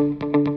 Thank you.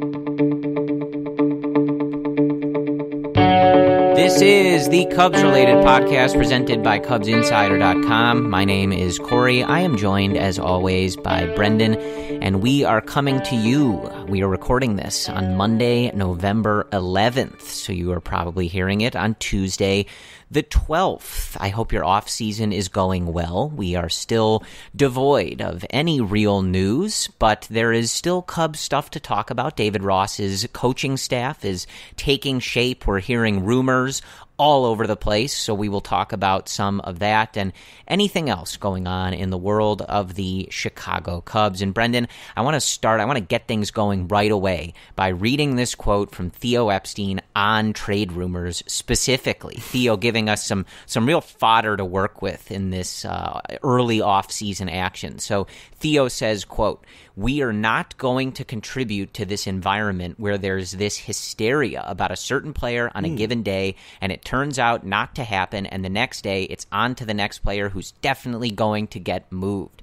is the Cubs related podcast presented by CubsInsider.com. My name is Corey. I am joined, as always, by Brendan, and we are coming to you. We are recording this on Monday, November 11th, so you are probably hearing it on Tuesday, the 12th. I hope your off season is going well. We are still devoid of any real news, but there is still Cubs stuff to talk about. David Ross's coaching staff is taking shape. We're hearing rumors all over the place. So we will talk about some of that and anything else going on in the world of the Chicago Cubs. And Brendan, I want to start, I want to get things going right away by reading this quote from Theo Epstein on trade rumors specifically. Theo giving us some, some real fodder to work with in this uh, early offseason action. So Theo says, quote, we are not going to contribute to this environment where there's this hysteria about a certain player on a mm. given day and it turns out not to happen and the next day it's on to the next player who's definitely going to get moved.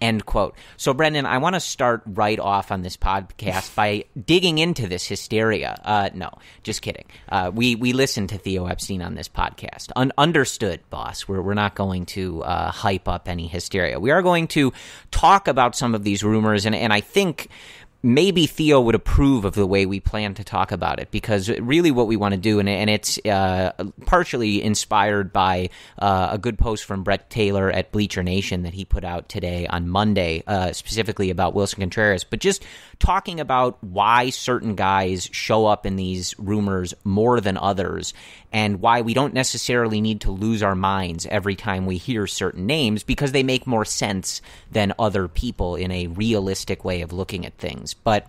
End quote. So, Brendan, I want to start right off on this podcast by digging into this hysteria. Uh, no, just kidding. Uh, we we listened to Theo Epstein on this podcast. Un- understood, boss. We're we're not going to uh, hype up any hysteria. We are going to talk about some of these rumors, and and I think maybe Theo would approve of the way we plan to talk about it because really what we want to do, and, and it's uh, partially inspired by uh, a good post from Brett Taylor at Bleacher Nation that he put out today on Monday, uh, specifically about Wilson Contreras, but just talking about why certain guys show up in these rumors more than others and why we don't necessarily need to lose our minds every time we hear certain names because they make more sense than other people in a realistic way of looking at things things. But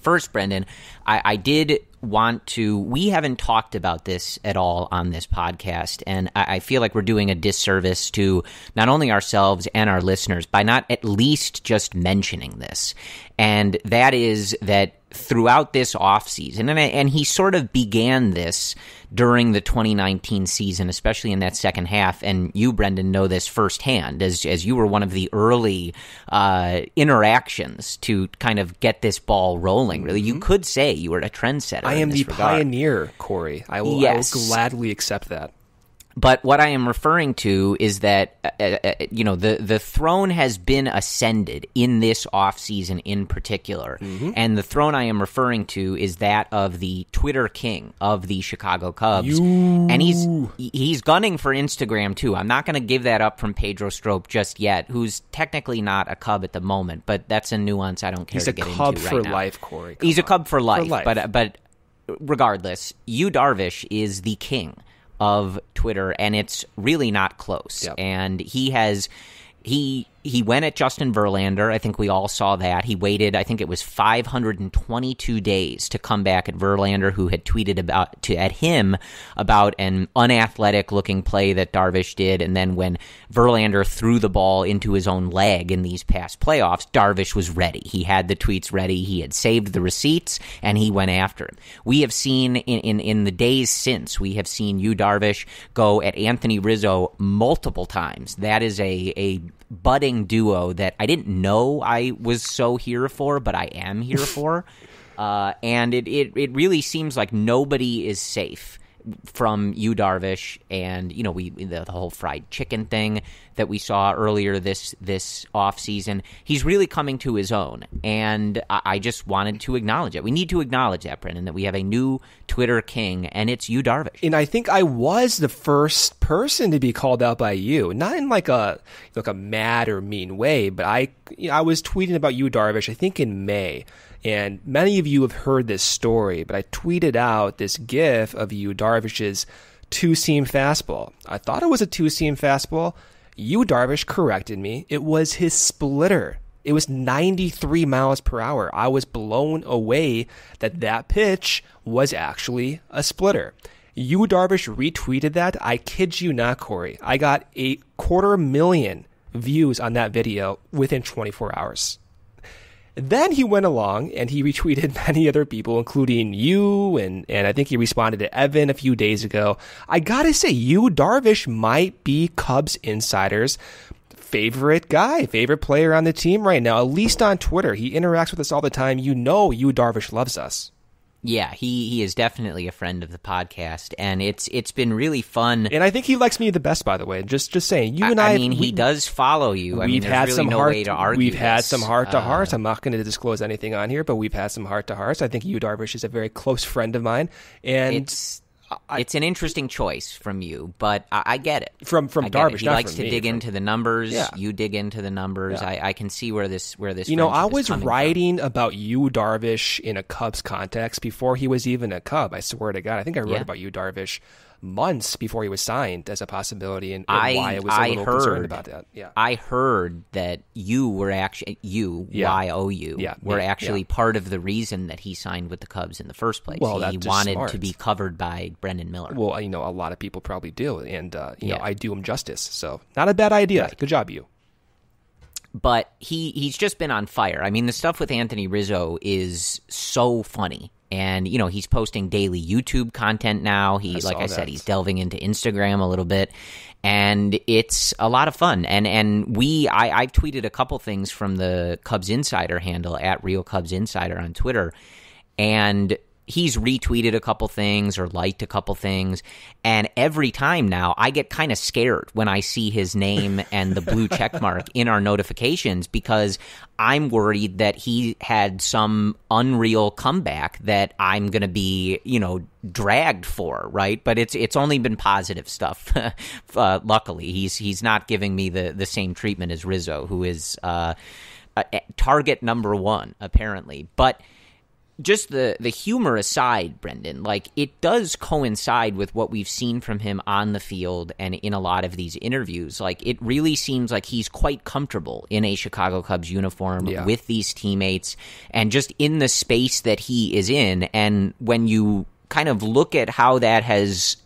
first, Brendan, I, I did want to. We haven't talked about this at all on this podcast, and I, I, feel like we're doing a disservice to not only ourselves and our listeners by not at least just mentioning this. And that is that throughout this offseason. And, and he sort of began this during the 2019 season, especially in that second half. And you, Brendan, know this firsthand as, as you were one of the early uh, interactions to kind of get this ball rolling. Really, you mm-hmm. could say you were a trendsetter. I am the regard. pioneer, Corey. I will, yes. I will gladly accept that. But what I am referring to is that uh, uh, uh, you know the the throne has been ascended in this offseason in particular. Mm-hmm. And the throne I am referring to is that of the Twitter king of the Chicago Cubs. You. And he's he's gunning for Instagram too. I'm not going to give that up from Pedro Strop just yet, who's technically not a Cub at the moment, but that's a nuance I don't care he's to get into right now. He's a Cub for life, Corey. he's a Cub for life, but uh, but regardless, you Darvish is the king of Twitter, and it's really not close. Yep. And he has he he went at Justin Verlander. I think we all saw that. He waited, I think it was 522 days to come back at Verlander, who had tweeted about to at him about an unathletic looking play that Darvish did. And then when Verlander threw the ball into his own leg in these past playoffs, Darvish was ready. He had the tweets ready. He had saved the receipts and he went after him. We have seen in, in, in the days since, we have seen you, Darvish, go at Anthony Rizzo multiple times. That is a, a budding interesting duo that I didn't know I was so here for, but I am here for. Uh, and it, it, it really seems like nobody is safe from you Darvish and you know we the, the, whole fried chicken thing that we saw earlier this this off season he's really coming to his own and I, I, just wanted to acknowledge it we need to acknowledge that Brendan that we have a new Twitter king and it's you Darvish and I think I was the first person to be called out by you not in like a like a mad or mean way but I you know, I was tweeting about you Darvish I think in May and many of you have heard this story, but I tweeted out this gif of you Darvish's two seam fastball. I thought it was a two seam fastball. You Darvish corrected me. It was his splitter. It was 93 miles per hour. I was blown away that that pitch was actually a splitter. You Darvish retweeted that. I kid you not, Corey. I got a quarter million views on that video within 24 hours. Then he went along and he retweeted many other people, including you, and, and I think he responded to Evan a few days ago. I gotta say, you, Darvish, might be Cubs insiders' favorite guy, favorite player on the team right now, at least on Twitter. He interacts with us all the time. You know, you, Darvish, loves us. Yeah, he he is definitely a friend of the podcast, and it's it's been really fun. And I think he likes me the best, by the way. Just just saying, you and I. I mean, we, he does follow you. we've mean, had really some no heart. to argue we've this. had some heart to uh, hearts. Uh, I'm not going to disclose anything on here, but we've had some heart to hearts. I think you Darvish is a very close friend of mine, and it's I, it's an interesting choice from you, but I, I get it. From from Darvish, he likes to me, dig from, into the numbers. Yeah. You dig into the numbers. Yeah. I, I can see where this where this. You know, I was writing from. about you, Darvish, in a Cubs context before he was even a Cub. I swear to God, I think I wrote yeah. about you, Darvish, months before he was signed as a possibility, and, and I, why I was a little heard, concerned about that. Yeah, I heard that you were actually you yeah. Y O U yeah, were yeah, actually yeah. part of the reason that he signed with the Cubs in the first place. Well, he wanted smart. to be covered by Brendan Miller. Well, you know, a lot of people probably do, and uh, you know, I do him justice. So, not a bad idea. Good job, you but he he's just been on fire. I mean, the stuff with Anthony Rizzo is so funny and you know he's posting daily YouTube content now. He, I like I that. said, he's delving into Instagram a little bit, and it's a lot of fun. And and we, I, I've tweeted a couple things from the Cubs Insider handle at Real Cubs Insider on Twitter, and he's retweeted a couple things or liked a couple things and every time now i get kind of scared when i see his name and the blue check mark in our notifications because i'm worried that he had some unreal comeback that i'm going to be you know dragged for right but it's it's only been positive stuff uh, luckily he's he's not giving me the the same treatment as rizzo who is uh, target number 1 apparently but just the the humor aside, Brendan, like it does coincide with what we've seen from him on the field and in a lot of these interviews. Like it really seems like he's quite comfortable in a Chicago Cubs uniform yeah. with these teammates and just in the space that he is in. And when you kind of look at how that has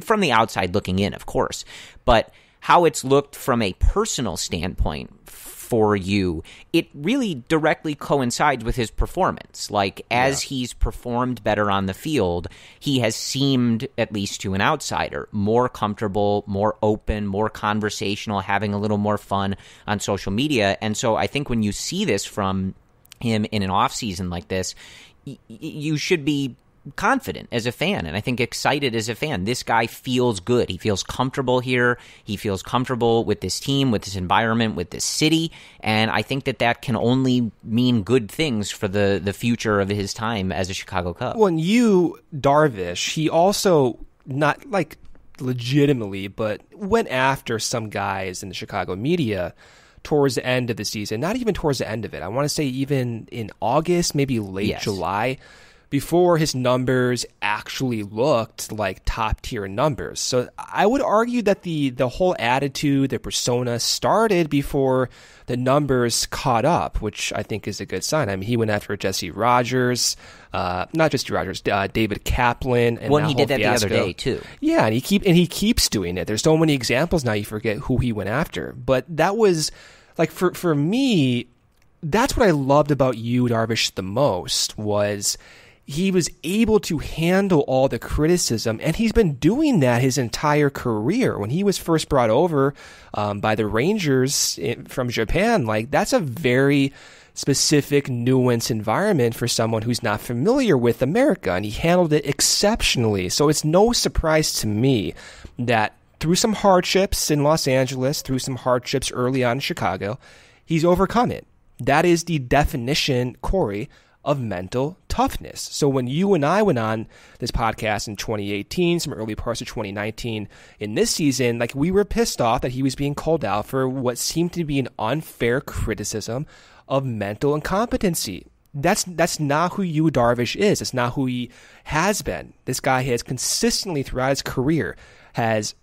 from the outside looking in, of course, but how it's looked from a personal standpoint for you, it really directly coincides with his performance. Like, as yeah. he's performed better on the field, he has seemed, at least to an outsider, more comfortable, more open, more conversational, having a little more fun on social media. And so I think when you see this from him in an off season like this, y- you should be confident as a fan and I think excited as a fan. This guy feels good. He feels comfortable here. He feels comfortable with this team, with this environment, with this city, and I think that that can only mean good things for the the future of his time as a Chicago Cub. Well, and you Darvish, he also not like legitimately, but went after some guys in the Chicago media towards the end of the season, not even towards the end of it. I want to say even in August, maybe late yes. July before his numbers actually looked like top tier numbers. So I would argue that the the whole attitude, the persona started before the numbers caught up, which I think is a good sign. I mean, he went after Jesse Rogers, uh, not just Rogers, uh, David Kaplan. And when he did that fiasco. the other day too. Yeah, and he keep and he keeps doing it. There's so many examples now. You forget who he went after, but that was like for for me. That's what I loved about you, Darvish, the most was he was able to handle all the criticism, and he's been doing that his entire career. When he was first brought over um, by the Rangers eh, from Japan, like that's a very specific, nuanced environment for someone who's not familiar with America, and he handled it exceptionally. So it's no surprise to me that through some hardships in Los Angeles, through some hardships early on in Chicago, he's overcome it. That is the definition, Corey, of mental toughness. So when you and I went on this podcast in 2018, some early parts of 2019, in this season, like we were pissed off that he was being called out for what seemed to be an unfair criticism of mental incompetency. That's that's not who you Darvish is. It's not who he has been. This guy has consistently throughout his career has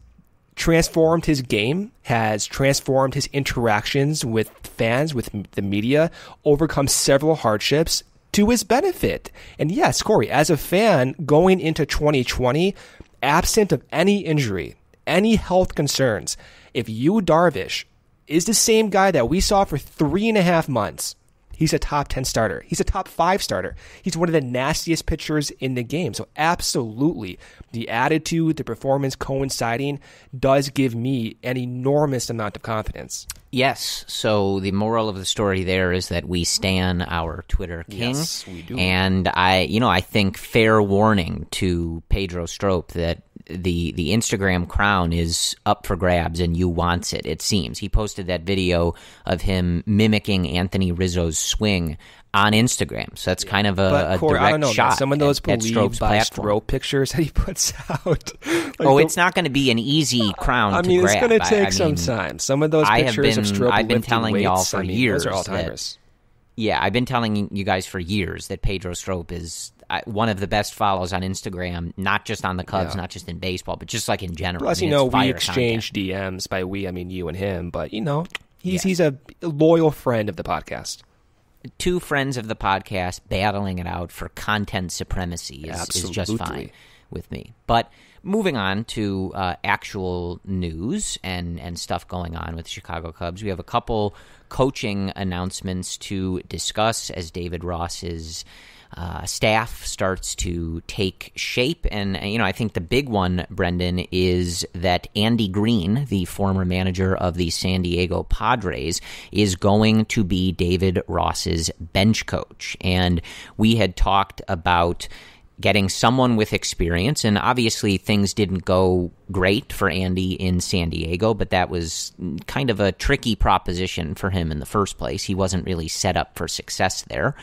transformed his game, has transformed his interactions with fans, with the media, overcome several hardships, to his benefit. And yes, Corey, as a fan going into 2020, absent of any injury, any health concerns, if you, Darvish, is the same guy that we saw for three and a half months, he's a top 10 starter. He's a top five starter. He's one of the nastiest pitchers in the game. So, absolutely, the attitude, the performance coinciding does give me an enormous amount of confidence. Yes. So the moral of the story there is that we stan our Twitter king. Yes, we do. And I, you know, I think fair warning to Pedro Strope that the the Instagram crown is up for grabs and you wants it. It seems he posted that video of him mimicking Anthony Rizzo's swing on Instagram. So that's yeah. kind of a, but, a Corey, direct I don't know, shot. Some of those at, believe by platform. stroke pictures that he puts out. like oh, it's not going to be an easy crown. I mean, it's going to take I, I some time. Some of those pictures been, of stroke I've been telling weights, y'all for I mean, years. Those are Yeah, I've been telling you guys for years that Pedro Strop is one of the best follows on Instagram, not just on the Cubs, yeah. not just in baseball, but just like in general. Plus, mean, you know, we exchange content. DMs. By we, I mean you and him. But you know, he's yeah. he's a loyal friend of the podcast two friends of the podcast battling it out for content supremacy is, is just fine with me. But moving on to uh, actual news and, and stuff going on with Chicago Cubs, we have a couple coaching announcements to discuss as David Ross is uh, staff starts to take shape. And, uh, you know, I think the big one, Brendan, is that Andy Green, the former manager of the San Diego Padres, is going to be David Ross's bench coach. And we had talked about getting someone with experience. And obviously, things didn't go great for Andy in San Diego, but that was kind of a tricky proposition for him in the first place. He wasn't really set up for success there.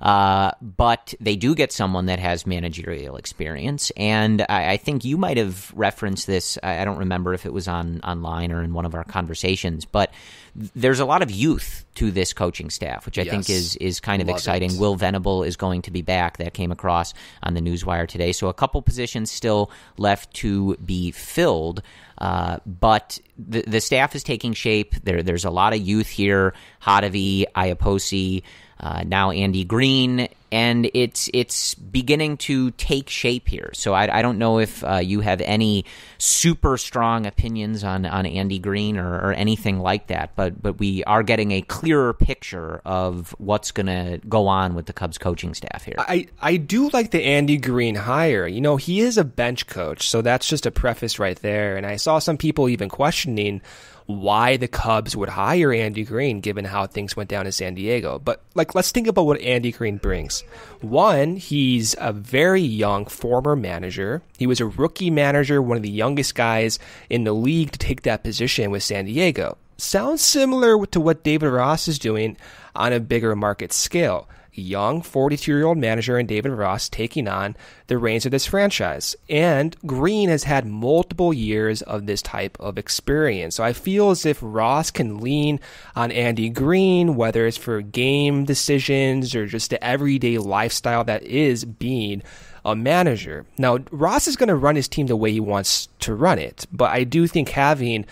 Uh, but they do get someone that has managerial experience. And I, I think you might have referenced this. I, I, don't remember if it was on online or in one of our conversations, but there's a lot of youth to this coaching staff, which I yes. think is is kind of Love exciting. It. Will Venable is going to be back. That came across on the newswire today. So a couple positions still left to be filled. Uh, but the, the staff is taking shape. There, there's a lot of youth here. Hadavi, Iaposi, uh, now Andy Green and it's it's beginning to take shape here. So I, I don't know if uh, you have any super strong opinions on, on Andy Green or, or, anything like that, but but we are getting a clearer picture of what's going to go on with the Cubs coaching staff here. I I do like the Andy Green hire. You know he is a bench coach, so that's just a preface right there. And I saw some people even questioning why the Cubs would hire Andy Green given how things went down in San Diego. But like let's think about what Andy Green brings. One, he's a very young former manager. He was a rookie manager, one of the youngest guys in the league to take that position with San Diego. Sounds similar to what David Ross is doing on a bigger market scale young 42 year old manager in David Ross taking on the reins of this franchise. And Green has had multiple years of this type of experience. So I feel as if Ross can lean on Andy Green, whether it's for game decisions or just the everyday lifestyle that is being a manager. Now, Ross is going to run his team the way he wants to run it, but I do think having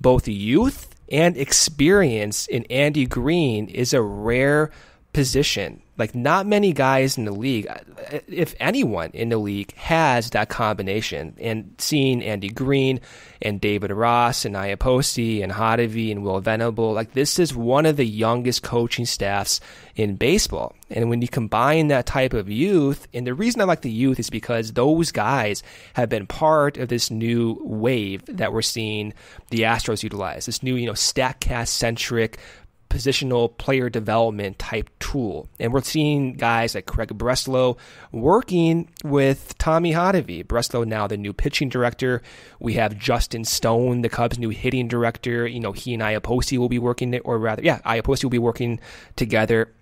both youth and experience in Andy Green is a rare position. Like not many guys in the league, uh, if anyone in the league, has that combination. And seeing Andy Green and David Ross and Iaposti and Hadavi and Will Venable, like this is one of the youngest coaching staffs in baseball. And when you combine that type of youth, and the reason I like the youth is because those guys have been part of this new wave that we're seeing the Astros utilize. This new, you know, Statcast centric positional player development type tool. And we're seeing guys like Craig Breslow working with Tommy Hotovy. Breslow now the new pitching director. We have Justin Stone, the Cubs' new hitting director. You know, he and Iaposi will be working, or rather, yeah, Iaposi will be working together.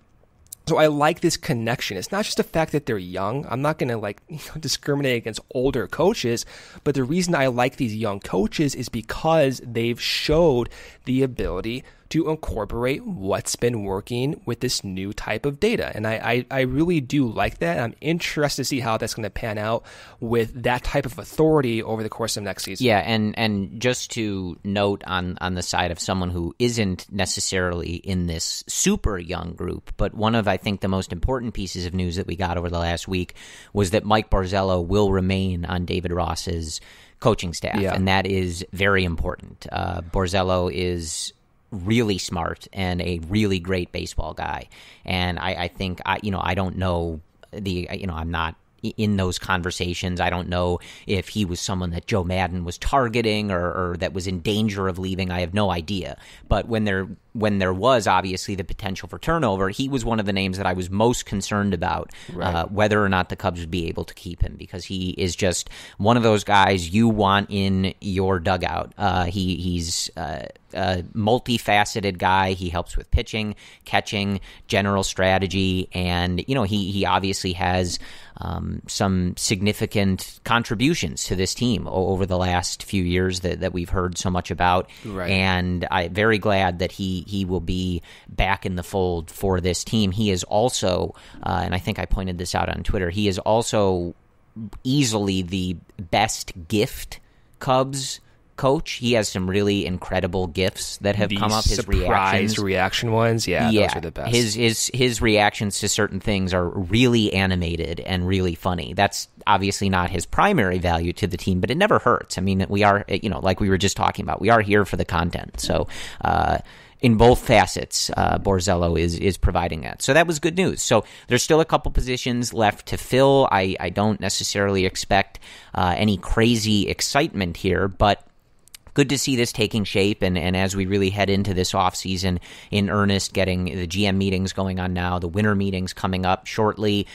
So I like this connection. It's not just the fact that they're young. I'm not going to like you know, discriminate against older coaches, but the reason I like these young coaches is because they've showed the ability to incorporate what's been working with this new type of data. And I, I, I really do like that. I'm interested to see how that's going to pan out with that type of authority over the course of next season. Yeah, and and just to note on on the side of someone who isn't necessarily in this super young group, but one of I think the most important pieces of news that we got over the last week was that Mike Barzello will remain on David Ross's coaching staff, yeah. and that is very important. Uh, Borzello is really smart and a really great baseball guy. And I, I think I, you know, I don't know the, you know, I'm not in those conversations. I don't know if he was someone that Joe Madden was targeting or, or, that was in danger of leaving. I have no idea. But when they're when there was obviously the potential for turnover, he was one of the names that I was most concerned about uh, right. uh, whether or not the Cubs would be able to keep him because he is just one of those guys you want in your dugout. Uh, he he's uh, a multifaceted guy. He helps with pitching, catching, general strategy, and you know he he obviously has um, some significant contributions to this team over the last few years that that we've heard so much about. Right. And I'm very glad that he he will be back in the fold for this team. He is also, uh, and I think I pointed this out on Twitter. He is also easily the best gift Cubs coach. He has some really incredible gifts that have the come up. His reactions, reaction ones, yeah, yeah, those are the best. His his his reactions to certain things are really animated and really funny. That's obviously not his primary value to the team, but it never hurts. I mean, we are you know like we were just talking about, we are here for the content, so. Uh, in both facets, uh, Borzello is is providing that. So that was good news. So there's still a couple positions left to fill. I, I don't necessarily expect uh, any crazy excitement here, but good to see this taking shape and, and as we really head into this offseason in earnest getting the gm meetings going on now the winter meetings coming up shortly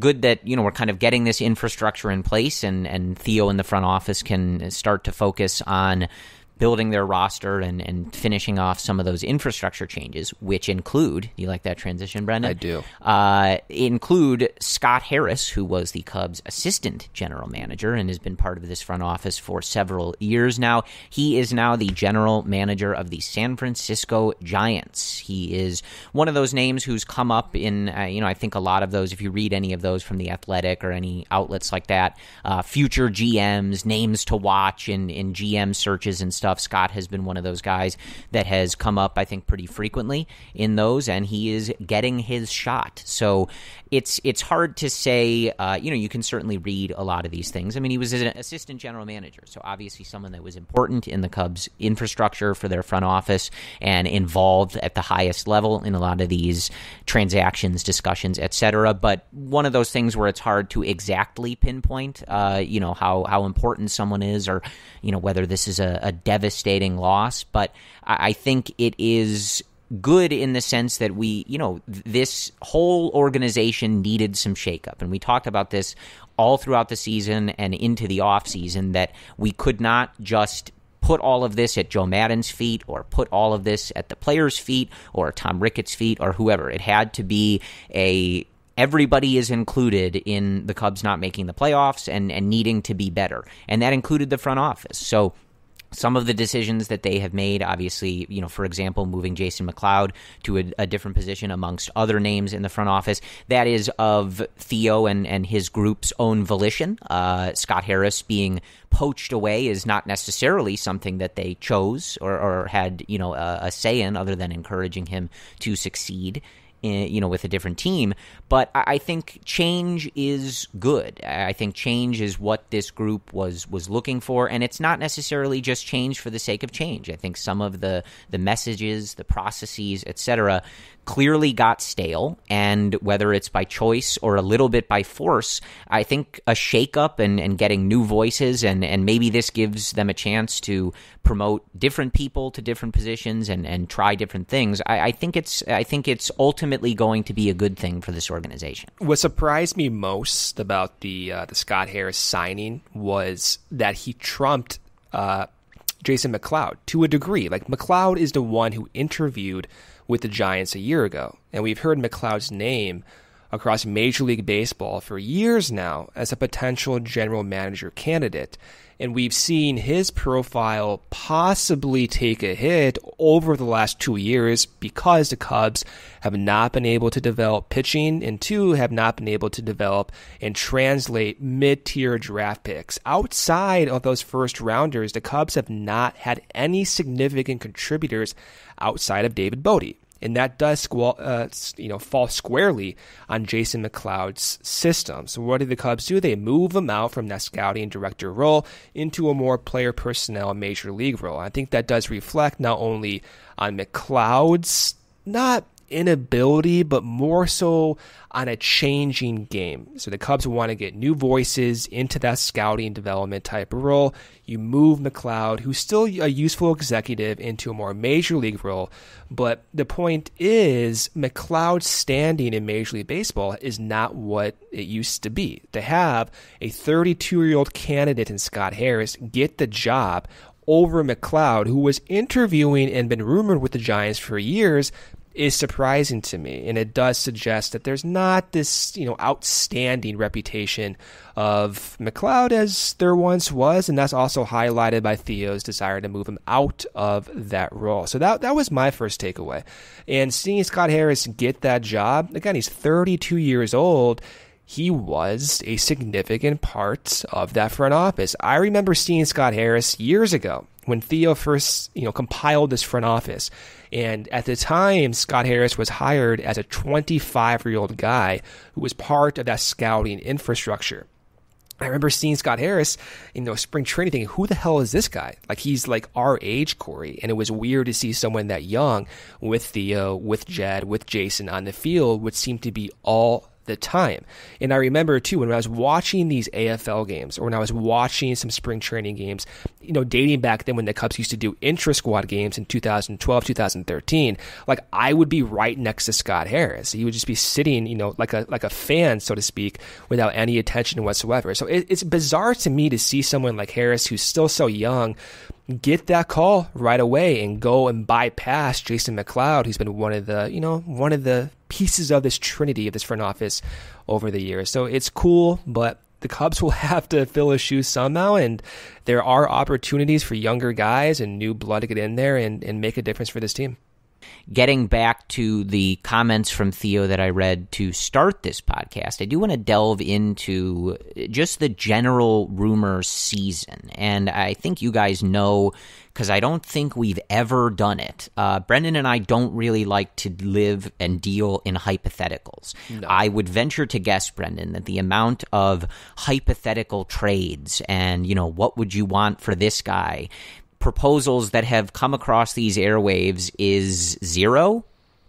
good that you know we're kind of getting this infrastructure in place and and theo in the front office can start to focus on building their roster and, and finishing off some of those infrastructure changes, which include, you like that transition, Brendan? I do. Uh, include Scott Harris, who was the Cubs' assistant general manager and has been part of this front office for several years now. He is now the general manager of the San Francisco Giants. He is one of those names who's come up in, uh, you know, I think a lot of those, if you read any of those from The Athletic or any outlets like that, uh, future GMs, names to watch in, in GM searches and stuff stuff. Scott has been one of those guys that has come up, I think, pretty frequently in those, and he is getting his shot. So it's it's hard to say. Uh, you know, you can certainly read a lot of these things. I mean, he was an assistant general manager, so obviously someone that was important in the Cubs' infrastructure for their front office and involved at the highest level in a lot of these transactions, discussions, etc. But one of those things where it's hard to exactly pinpoint, uh, you know, how how important someone is, or you know, whether this is a, a dev- devastating loss, but I think it is good in the sense that we, you know, this whole organization needed some shakeup. And we talked about this all throughout the season and into the offseason that we could not just put all of this at Joe Madden's feet or put all of this at the players' feet or Tom Ricketts' feet or whoever. It had to be a everybody is included in the Cubs not making the playoffs and, and needing to be better. And that included the front office. So some of the decisions that they have made, obviously, you know, for example, moving Jason McLeod to a, a, different position amongst other names in the front office, that is of Theo and, and his group's own volition. Uh, Scott Harris being poached away is not necessarily something that they chose or, or had, you know, a, a say in other than encouraging him to succeed in, you know, with a different team. But I, I think change is good. I think change is what this group was was looking for, and it's not necessarily just change for the sake of change. I think some of the the messages, the processes, etc., clearly got stale. And whether it's by choice or a little bit by force, I think a shakeup and, and getting new voices, and, and maybe this gives them a chance to promote different people to different positions and, and try different things. I, I think it's I think it's ultimately going to be a good thing for this organization. What surprised me most about the uh, the Scott Harris signing was that he trumped. Uh, Jason McLeod to a degree. Like McLeod is the one who interviewed with the Giants a year ago. And we've heard McLeod's name across Major League Baseball for years now as a potential general manager candidate and we've seen his profile possibly take a hit over the last two years because the Cubs have not been able to develop pitching and two have not been able to develop and translate mid-tier draft picks. Outside of those first rounders, the Cubs have not had any significant contributors outside of David Bodie. And that does uh, you know, fall squarely on Jason McLeod's system. So what do the Cubs do? They move him out from that scouting director role into a more player personnel major league role. I think that does reflect not only on McLeod's not inability, but more so on a changing game. So the Cubs want to get new voices into that scouting development type of role. You move McLeod, who's still a useful executive, into a more major league role. But the point is, McLeod's standing in Major League Baseball is not what it used to be. To have a 32 year old candidate in Scott Harris get the job over McLeod, who was interviewing and been rumored with the Giants for years, is surprising to me, and it does suggest that there's not this you know outstanding reputation of McLeod as there once was, and that's also highlighted by Theo's desire to move him out of that role. So that that was my first takeaway, and seeing Scott Harris get that job again, he's 32 years old he was a significant part of that front office. I remember seeing Scott Harris years ago when Theo first, you know, compiled this front office. And at the time, Scott Harris was hired as a 25 year old guy who was part of that scouting infrastructure. I remember seeing Scott Harris in the spring training thinking, who the hell is this guy? Like, he's like our age, Corey. And it was weird to see someone that young with Theo, with Jed, with Jason on the field, which seemed to be all the time. And I remember too when I was watching these AFL games or when I was watching some spring training games, you know, dating back then when the Cubs used to do intra squad games in 2012, 2013, like I would be right next to Scott Harris. He would just be sitting, you know, like a like a fan, so to speak, without any attention whatsoever. So it, it's bizarre to me to see someone like Harris who's still so young get that call right away and go and bypass Jason McLeod, who's been one of the, you know, one of the pieces of this trinity of this front office over the years. So it's cool, but the Cubs will have to fill his shoes somehow, and there are opportunities for younger guys and new blood to get in there and, and make a difference for this team getting back to the comments from Theo that I read to start this podcast, I do want to delve into just the general rumor season. And I think you guys know because I don't think we've ever done it. Uh, Brendan and I don't really like to live and deal in hypotheticals. No. I would venture to guess, Brendan, that the amount of hypothetical trades and, you know, what would you want for this guy proposals that have come across these airwaves is zero.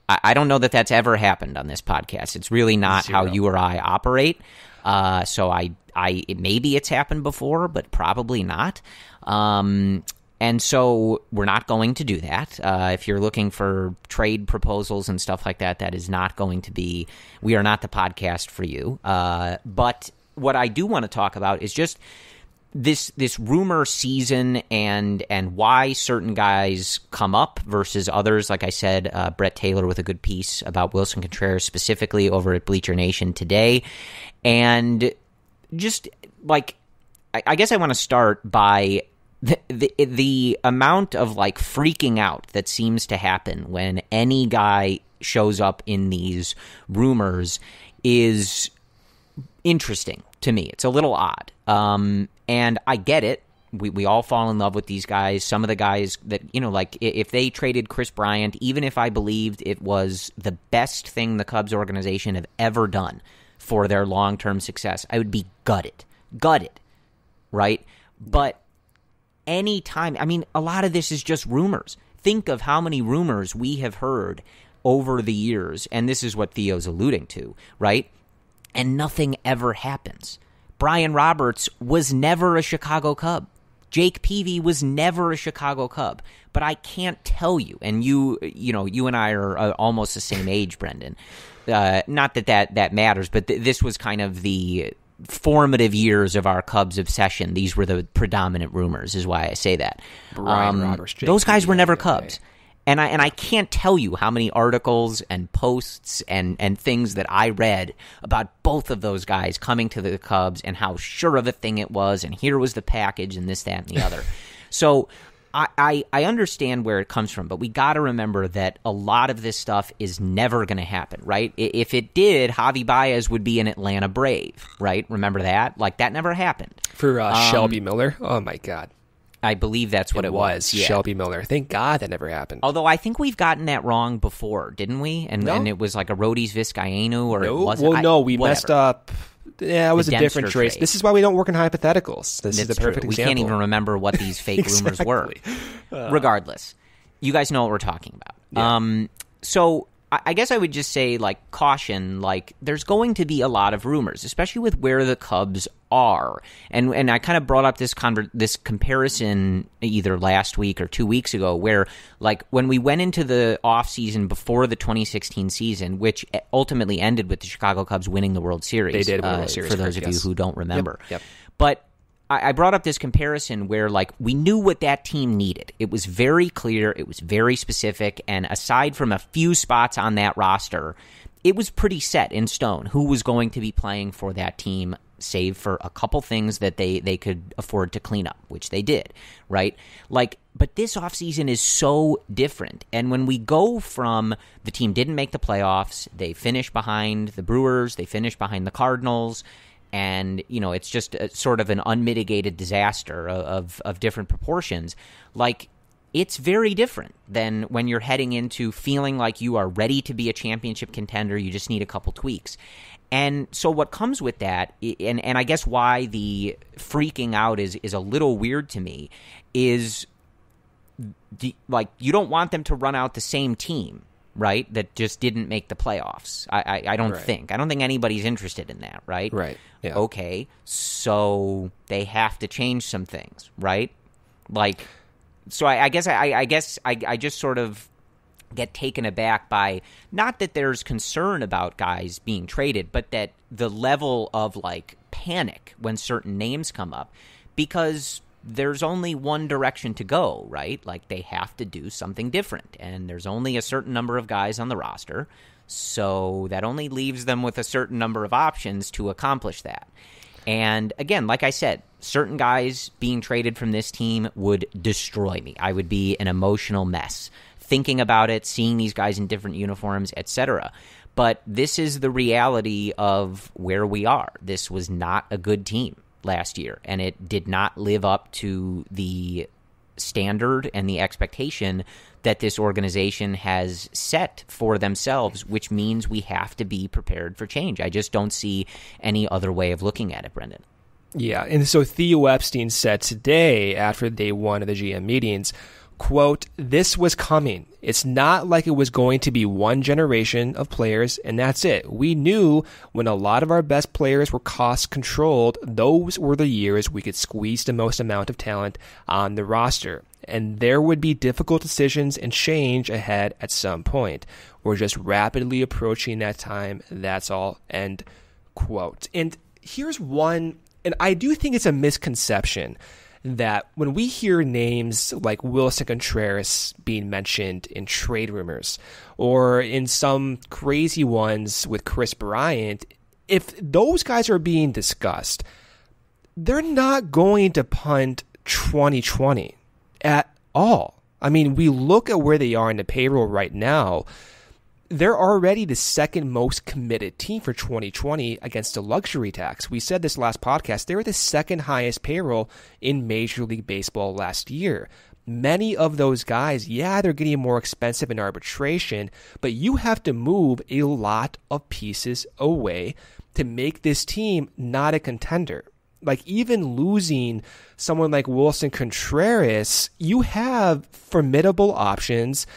I, I don't know that that's ever happened on this podcast. It's really not zero. how you or I operate. Uh, so I, I it, maybe it's happened before, but probably not. Um, and so we're not going to do that. Uh, if you're looking for trade proposals and stuff like that, that is not going to be. We are not the podcast for you. Uh, but what I do want to talk about is just this this rumor season and and why certain guys come up versus others. Like I said, uh, Brett Taylor with a good piece about Wilson Contreras specifically over at Bleacher Nation today, and just like I, I guess I want to start by. The, the the amount of like freaking out that seems to happen when any guy shows up in these rumors is interesting to me. It's a little odd. Um, and I get it. We, we all fall in love with these guys. Some of the guys that, you know, like if they traded Chris Bryant, even if I believed it was the best thing the Cubs organization have ever done for their long term success, I would be gutted. Gutted. Right? But any time, I mean, a lot of this is just rumors. Think of how many rumors we have heard over the years. And this is what Theo's alluding to, right? and nothing ever happens. Brian Roberts was never a Chicago Cub. Jake Peavy was never a Chicago Cub, but I can't tell you. And you, you know, you and I are uh, almost the same age, Brendan. Uh, not that, that that matters, but th- this was kind of the formative years of our Cubs obsession. These were the predominant rumors, is why I say that. Brian um, Roberts, Jake those guys Peavy, were never Cubs. Right and I and I can't tell you how many articles and posts and and things that I read about both of those guys coming to the Cubs and how sure of a thing it was, and here was the package, and this, that, and the other. so. I, I, I understand where it comes from, but we got to remember that a lot of this stuff is never going to happen, right? If it did, Javi Baez would be an Atlanta Brave, right? Remember that? Like, that never happened. For uh, um, Shelby Miller? Oh, my God. I believe that's what it, it was. Yeah. Shelby Miller. Thank God that never happened. Although I think we've gotten that wrong before, didn't we? And it was like a Rhodes Viscaino or no. it wasn't. Well, no, we messed up. Yeah, it was the a different trace. This is why we don't work in hypotheticals. This that's is the perfect true. example. We can't even remember what these fake exactly. rumors were. Uh. Regardless, you guys know what we're talking about. Yeah. Um, so I guess I would just say, like, caution. Like, there's going to be a lot of rumors, especially with where the Cubs are. And and I kind of brought up this conver- this comparison either last week or two weeks ago, where like when we went into the off season before the 2016 season, which ultimately ended with the Chicago Cubs winning the World Series. They did uh, World Series for those of yes. you who don't remember. Yep. yep. But I, I brought up this comparison where like we knew what that team needed. It was very clear, it was very specific, and aside from a few spots on that roster, it was pretty set in stone who was going to be playing for that team save for a couple things that they they could afford to clean up which they did right like but this offseason is so different and when we go from the team didn't make the playoffs they finished behind the brewers they finished behind the cardinals and you know it's just a, sort of an unmitigated disaster of, of, of different proportions like it's very different than when you're heading into feeling like you are ready to be a championship contender you just need a couple tweaks and so what comes with that and and I guess why the freaking out is is a little weird to me is the, like you don't want them to run out the same team right? That just didn't make the playoffs. I, I, I don't right. think. I don't think anybody's interested in that, right? Right. Yeah. Okay. So they have to change some things, right? Like, so I, I guess I, I guess I, I just sort of get taken aback by not that there's concern about guys being traded, but that the level of like panic when certain names come up because there's only one direction to go, right? Like they have to do something different. And there's only a certain number of guys on the roster. So that only leaves them with a certain number of options to accomplish that. And again, like I said, certain guys being traded from this team would destroy me. I would be an emotional mess thinking about it, seeing these guys in different uniforms, etc. But this is the reality of where we are. This was not a good team last year, and it did not live up to the standard and the expectation that this organization has set for themselves, which means we have to be prepared for change. I just don't see any other way of looking at it, Brendan. Yeah. And so Theo Epstein said today, after day one of the GM meetings, quote, this was coming. It's not like it was going to be one generation of players and that's it. We knew when a lot of our best players were cost controlled, those were the years we could squeeze the most amount of talent on the roster. And there would be difficult decisions and change ahead at some point. We're just rapidly approaching that time. That's all. End quote. And here's one, and I do think it's a misconception that when we hear names like Wilson Contreras being mentioned in trade rumors or in some crazy ones with Chris Bryant, if those guys are being discussed, they're not going to punt 2020 at all. I mean, we look at where they are in the payroll right now they're already the second most committed team for 2020 against the luxury tax. We said this last podcast. They were the second highest payroll in Major League Baseball last year. Many of those guys, yeah, they're getting more expensive in arbitration, but you have to move a lot of pieces away to make this team not a contender. Like, even losing someone like Wilson Contreras, you have formidable options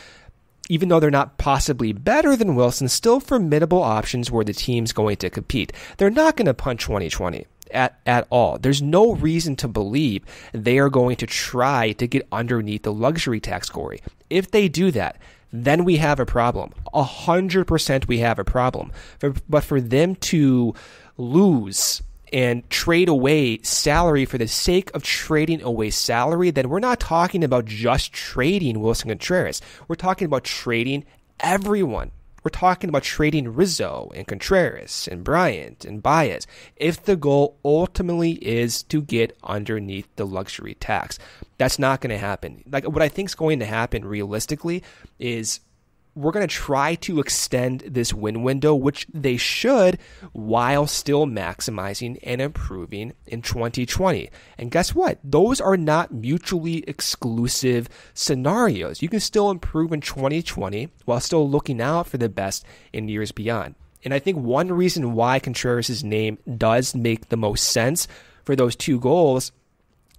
even though they're not possibly better than Wilson, still formidable options where the team's going to compete. They're not going to punch 2020 at, at all. There's no reason to believe they are going to try to get underneath the luxury tax Corey. If they do that, then we have a problem. 100% we have a problem. For, but for them to lose and trade away salary for the sake of trading away salary, then we're not talking about just trading Wilson Contreras. We're talking about trading everyone. We're talking about trading Rizzo and Contreras and Bryant and Baez if the goal ultimately is to get underneath the luxury tax. That's not going to happen. Like what I think is going to happen realistically is we're going to try to extend this win window, which they should, while still maximizing and improving in 2020. And guess what? Those are not mutually exclusive scenarios. You can still improve in 2020 while still looking out for the best in years beyond. And I think one reason why Contreras' name does make the most sense for those two goals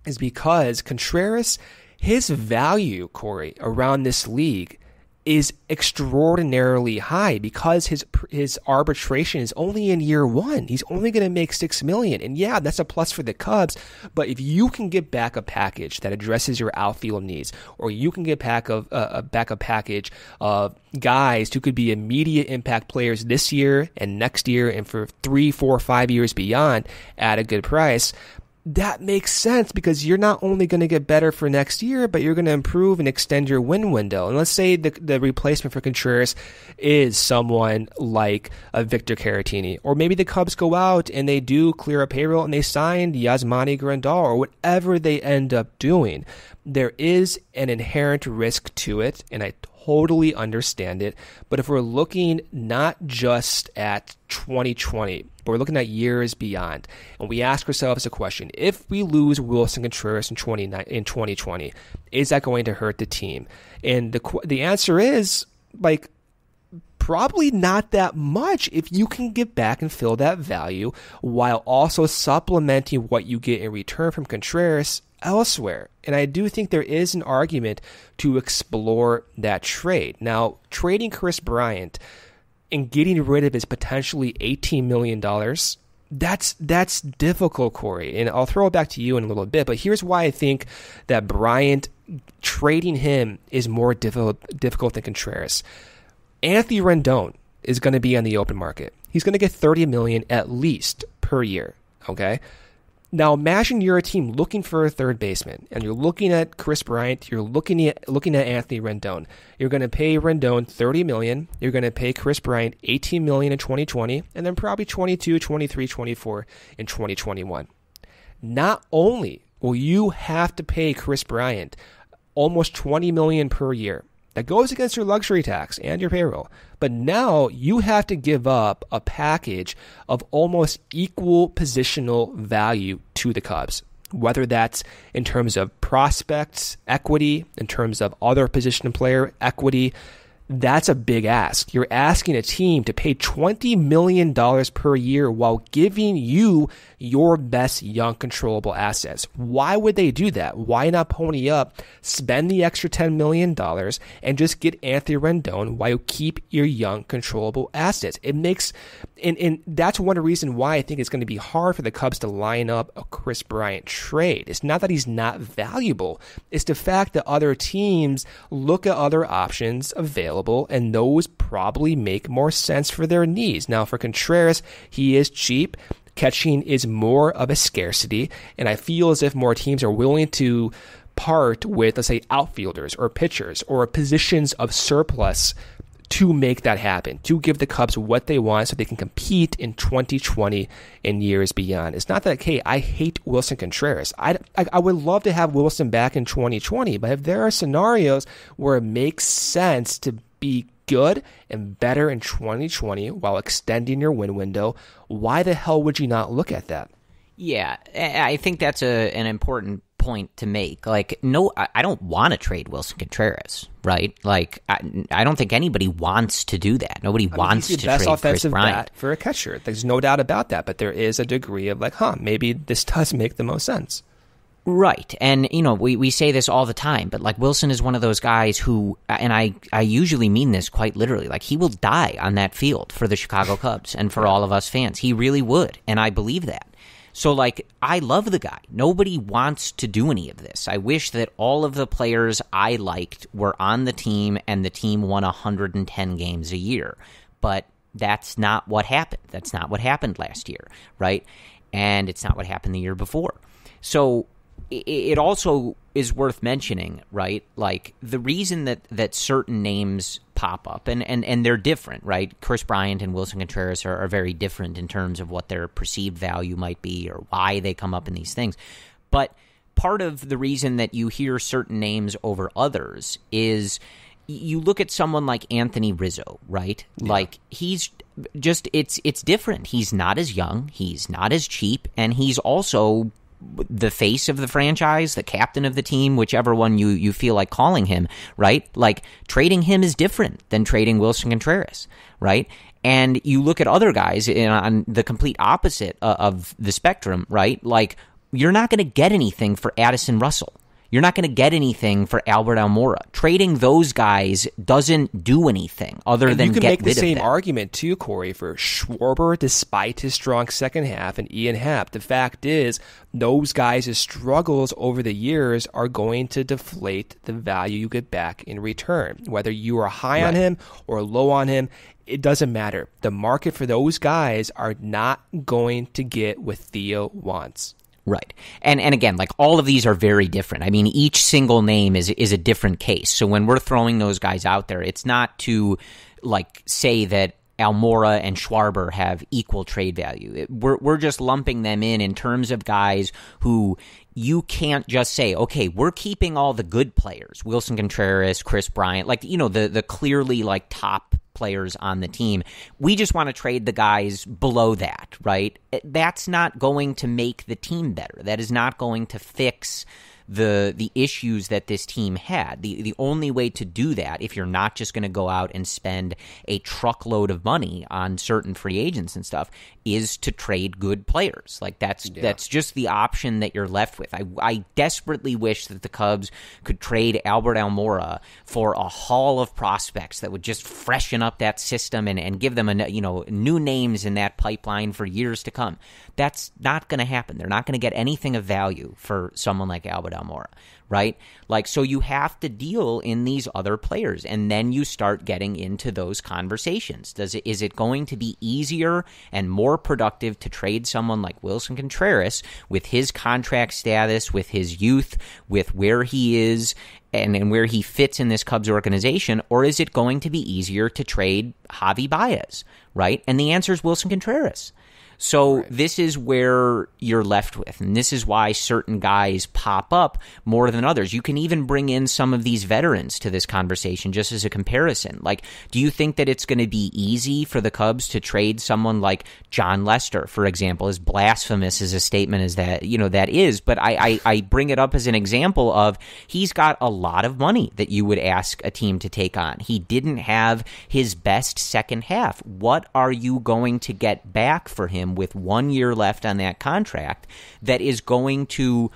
is because Contreras, his value, Corey, around this league is extraordinarily high because his his arbitration is only in year 1. He's only going to make 6 million. And yeah, that's a plus for the Cubs, but if you can get back a package that addresses your outfield needs or you can get back of uh, uh back a package of guys who could be immediate impact players this year and next year and for three, four, five years beyond at a good price, that makes sense because you're not only going to get better for next year, but you're going to improve and extend your win window. And let's say the, the replacement for Contreras is someone like a Victor Caratini, or maybe the Cubs go out and they do clear a payroll and they sign Yasmani Grandal or whatever they end up doing. There is an inherent risk to it, and I totally understand it. But if we're looking not just at 2020, but we're looking at years beyond, and we ask ourselves the question if we lose Wilson Contreras in, 20, in 2020, is that going to hurt the team? And the, the answer is like, probably not that much if you can get back and fill that value while also supplementing what you get in return from Contreras elsewhere. And I do think there is an argument to explore that trade. Now, trading Chris Bryant and getting rid of his potentially $18 million, that's that's difficult, Corey. And I'll throw it back to you in a little bit, but here's why I think that Bryant trading him is more difficult difficult than Contreras. Anthony Rendon is going to be on the open market. He's going to get 30 million at least per year, okay? Now imagine you're a team looking for a third baseman, and you're looking at Chris Bryant, you're looking at looking at Anthony Rendon. You're going to pay Rendon 30 million, you're going to pay Chris Bryant 18 million in 2020, and then probably 22, 23, 24 in 2021. Not only will you have to pay Chris Bryant almost 20 million per year that goes against your luxury tax and your payroll. But now you have to give up a package of almost equal positional value to the Cubs, whether that's in terms of prospects, equity, in terms of other position player equity, that's a big ask. You're asking a team to pay $20 million per year while giving you your best young controllable assets. Why would they do that? Why not pony up, spend the extra $10 million, and just get Anthony Rendon while you keep your young controllable assets? It makes, and, and that's one reason why I think it's going to be hard for the Cubs to line up a Chris Bryant trade. It's not that he's not valuable, it's the fact that other teams look at other options available available, and those probably make more sense for their needs. Now, for Contreras, he is cheap. Catching is more of a scarcity, and I feel as if more teams are willing to part with, let's say, outfielders or pitchers or positions of surplus to make that happen, to give the Cubs what they want so they can compete in 2020 and years beyond. It's not that, hey, I hate Wilson Contreras. I, I, I, would love to have Wilson back in 2020, but if there are scenarios where it makes sense to be good and better in 2020 while extending your win window, why the hell would you not look at that? Yeah, I think that's a, an important point to make. Like, no, I don't want to trade Wilson Contreras, right? Like, I, I don't think anybody wants to do that. Nobody I wants to best trade offensive Chris Bryant for a catcher. There's no doubt about that. But there is a degree of like, huh, maybe this does make the most sense. Right. And, you know, we, we say this all the time, but like Wilson is one of those guys who, and I, I usually mean this quite literally, like he will die on that field for the Chicago Cubs and for all of us fans. He really would. And I believe that. So, like, I love the guy. Nobody wants to do any of this. I wish that all of the players I liked were on the team and the team won 110 games a year. But that's not what happened. That's not what happened last year, right? And it's not what happened the year before. So, it also is worth mentioning, right? Like the reason that that certain names pop up, and and and they're different, right? Chris Bryant and Wilson Contreras are, are very different in terms of what their perceived value might be or why they come up in these things, but part of the reason that you hear certain names over others is you look at someone like Anthony Rizzo, right? Yeah. Like he's just it's it's different. He's not as young, he's not as cheap, and he's also the face of the franchise, the captain of the team, whichever one you, you feel like calling him, right? Like trading him is different than trading Wilson Contreras, right? And you look at other guys in, on the complete opposite of the spectrum, right? Like you're not going to get anything for Addison Russell you're not going to get anything for Albert Almora. Trading those guys doesn't do anything other and than you can make the same argument too, Corey, for Schwarber, despite his strong second half, and Ian Happ. The fact is, those guys' struggles over the years are going to deflate the value you get back in return. Whether you are high right. on him or low on him, it doesn't matter. The market for those guys are not going to get what Theo wants. Right. And and again, like all of these are very different. I mean, each single name is is a different case. So when we're throwing those guys out there, it's not to like say that Almora and Schwarber have equal trade value. It, we're, we're just lumping them in in terms of guys who you can't just say, okay, we're keeping all the good players, Wilson Contreras, Chris Bryant, like, you know, the, the clearly like top players on the team. We just want to trade the guys below that, right? That's not going to make the team better. That is not going to fix – the the issues that this team had. The the only way to do that if you're not just going to go out and spend a truckload of money on certain free agents and stuff is to trade good players. Like that's yeah. that's just the option that you're left with. I I desperately wish that the Cubs could trade Albert Almora for a haul of prospects that would just freshen up that system and and give them a you know new names in that pipeline for years to come. That's not going to happen. They're not going to get anything of value for someone like Albert David Almora, right? Like, so you have to deal in these other players, and then you start getting into those conversations. Does it is it going to be easier and more productive to trade someone like Wilson Contreras with his contract status, with his youth, with where he is, and, and where he fits in this Cubs organization, or is it going to be easier to trade Javi Baez, right? And the answer is Wilson Contreras. So right. this is where you're left with. And this is why certain guys pop up more than others. You can even bring in some of these veterans to this conversation just as a comparison. Like, do you think that it's going to be easy for the Cubs to trade someone like John Lester, for example, as blasphemous as a statement as that, you know, that is? But I, I, I bring it up as an example of he's got a lot of money that you would ask a team to take on. He didn't have his best second half. What are you going to get back for him? him with one year left on that contract that is going to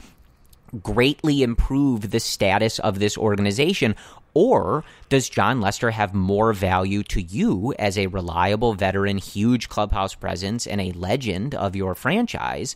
greatly improve the status of this organization? Or does John Lester have more value to you as a reliable veteran, huge clubhouse presence, and a legend of your franchise?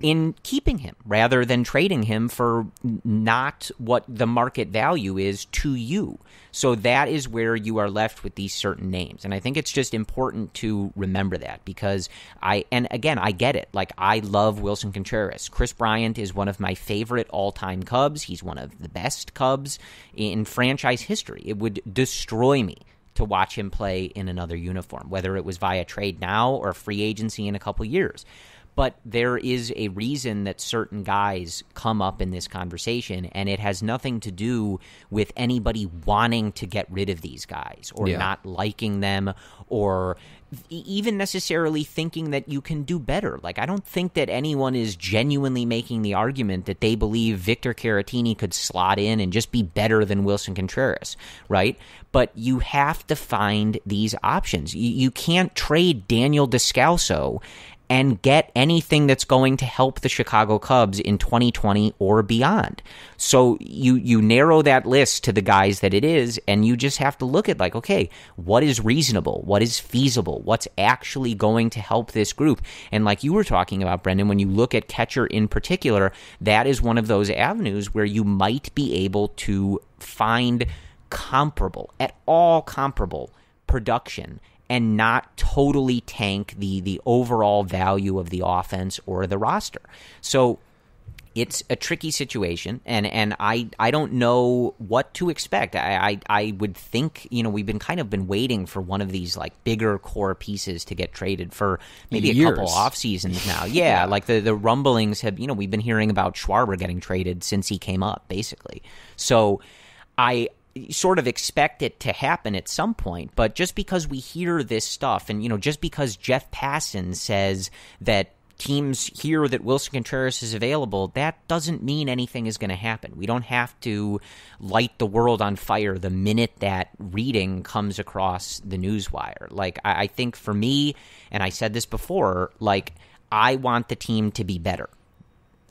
in keeping him rather than trading him for not what the market value is to you. So that is where you are left with these certain names. And I think it's just important to remember that because I, and again, I get it. Like, I love Wilson Contreras. Chris Bryant is one of my favorite all time Cubs. He's one of the best Cubs in franchise history. It would destroy me to watch him play in another uniform, whether it was via trade now or free agency in a couple years but there is a reason that certain guys come up in this conversation, and it has nothing to do with anybody wanting to get rid of these guys or yeah. not liking them or even necessarily thinking that you can do better. Like, I don't think that anyone is genuinely making the argument that they believe Victor Caratini could slot in and just be better than Wilson Contreras, right? But you have to find these options. You, you can't trade Daniel Descalso and get anything that's going to help the Chicago Cubs in 2020 or beyond. So you you narrow that list to the guys that it is and you just have to look at like okay, what is reasonable? What is feasible? What's actually going to help this group? And like you were talking about Brendan when you look at catcher in particular, that is one of those avenues where you might be able to find comparable at all comparable production and not totally tank the the overall value of the offense or the roster. So it's a tricky situation and and I I don't know what to expect. I, I, I would think, you know, we've been kind of been waiting for one of these like bigger core pieces to get traded for maybe Years. a couple off seasons now. Yeah, yeah, like the the rumblings have, you know, we've been hearing about Schwarber getting traded since he came up basically. So I sort of expect it to happen at some point. But just because we hear this stuff, and you know, just because Jeff Passan says that teams hear that Wilson Contreras is available, that doesn't mean anything is going to happen. We don't have to light the world on fire the minute that reading comes across the newswire. Like, I, I think for me, and I said this before, like, I want the team to be better